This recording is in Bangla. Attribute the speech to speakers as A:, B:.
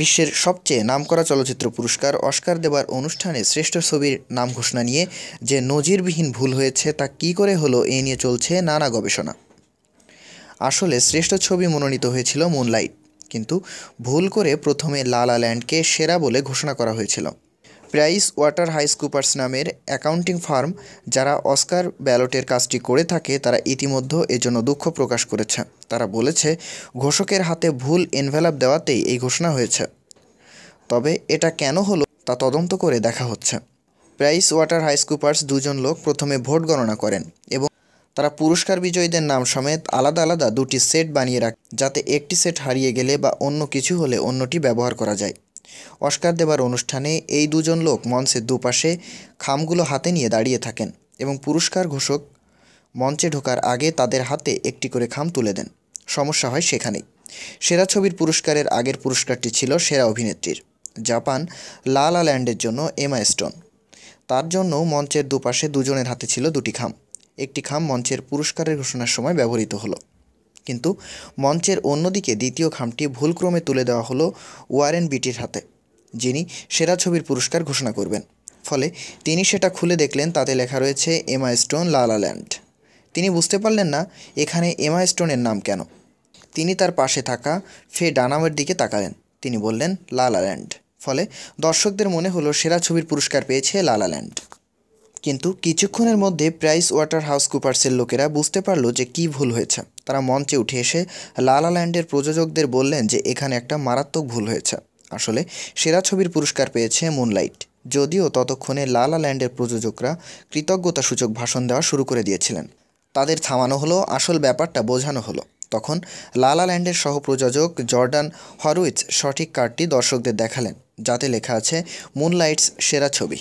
A: বিশ্বের সবচেয়ে নামকরা চলচ্চিত্র পুরস্কার অস্কার দেবার অনুষ্ঠানে শ্রেষ্ঠ ছবির নাম ঘোষণা নিয়ে যে নজিরবিহীন ভুল হয়েছে তা কি করে হলো এ নিয়ে চলছে নানা গবেষণা আসলে শ্রেষ্ঠ ছবি মনোনীত হয়েছিল মুনলাইট কিন্তু ভুল করে প্রথমে লালা ল্যান্ডকে সেরা বলে ঘোষণা করা হয়েছিল প্রাইস ওয়াটার হাইস কুপার্স নামের অ্যাকাউন্টিং ফার্ম যারা অস্কার ব্যালটের কাজটি করে থাকে তারা ইতিমধ্যে এজন্য দুঃখ প্রকাশ করেছে তারা বলেছে ঘোষকের হাতে ভুল এনভেলাপ দেওয়াতেই এই ঘোষণা হয়েছে তবে এটা কেন হলো তা তদন্ত করে দেখা হচ্ছে প্রাইস ওয়াটার হাইস কুপার্স দুজন লোক প্রথমে ভোট গণনা করেন এবং তারা পুরস্কার বিজয়ীদের নাম সমেত আলাদা আলাদা দুটি সেট বানিয়ে রাখে যাতে একটি সেট হারিয়ে গেলে বা অন্য কিছু হলে অন্যটি ব্যবহার করা যায় অস্কার দেবার অনুষ্ঠানে এই দুজন লোক মঞ্চের দুপাশে খামগুলো হাতে নিয়ে দাঁড়িয়ে থাকেন এবং পুরস্কার ঘোষক মঞ্চে ঢোকার আগে তাদের হাতে একটি করে খাম তুলে দেন সমস্যা হয় সেখানেই সেরা ছবির পুরস্কারের আগের পুরস্কারটি ছিল সেরা অভিনেত্রীর জাপান লা লা ল্যান্ডের জন্য এমা স্টোন তার জন্য মঞ্চের দুপাশে দুজনের হাতে ছিল দুটি খাম একটি খাম মঞ্চের পুরস্কারের ঘোষণার সময় ব্যবহৃত হলো কিন্তু মঞ্চের অন্যদিকে দ্বিতীয় খামটি ভুলক্রমে তুলে দেওয়া হলো ওয়ারেন বিটির হাতে যিনি সেরা ছবির পুরস্কার ঘোষণা করবেন ফলে তিনি সেটা খুলে দেখলেন তাতে লেখা রয়েছে এমা স্টোন লালাল্যান্ড তিনি বুঝতে পারলেন না এখানে এমা স্টোনের নাম কেন তিনি তার পাশে থাকা ফে ডানামের দিকে তাকালেন তিনি বললেন লালাল্যান্ড ফলে দর্শকদের মনে হলো সেরা ছবির পুরস্কার পেয়েছে লালাল্যান্ড কিন্তু কিছুক্ষণের মধ্যে প্রাইস ওয়াটার হাউস কুপার্সের লোকেরা বুঝতে পারলো যে কী ভুল হয়েছে তারা মঞ্চে উঠে এসে লালা ল্যান্ডের প্রযোজকদের বললেন যে এখানে একটা মারাত্মক ভুল হয়েছে আসলে সেরা ছবির পুরস্কার পেয়েছে মুনলাইট যদিও ততক্ষণে লালা ল্যান্ডের প্রযোজকরা কৃতজ্ঞতাসূচক ভাষণ দেওয়া শুরু করে দিয়েছিলেন তাদের থামানো হলো আসল ব্যাপারটা বোঝানো হলো তখন লালা ল্যান্ডের সহপ্রযোজক জর্ডান হরউইচ সঠিক কার্ডটি দর্শকদের দেখালেন যাতে লেখা আছে মুনলাইটস সেরা ছবি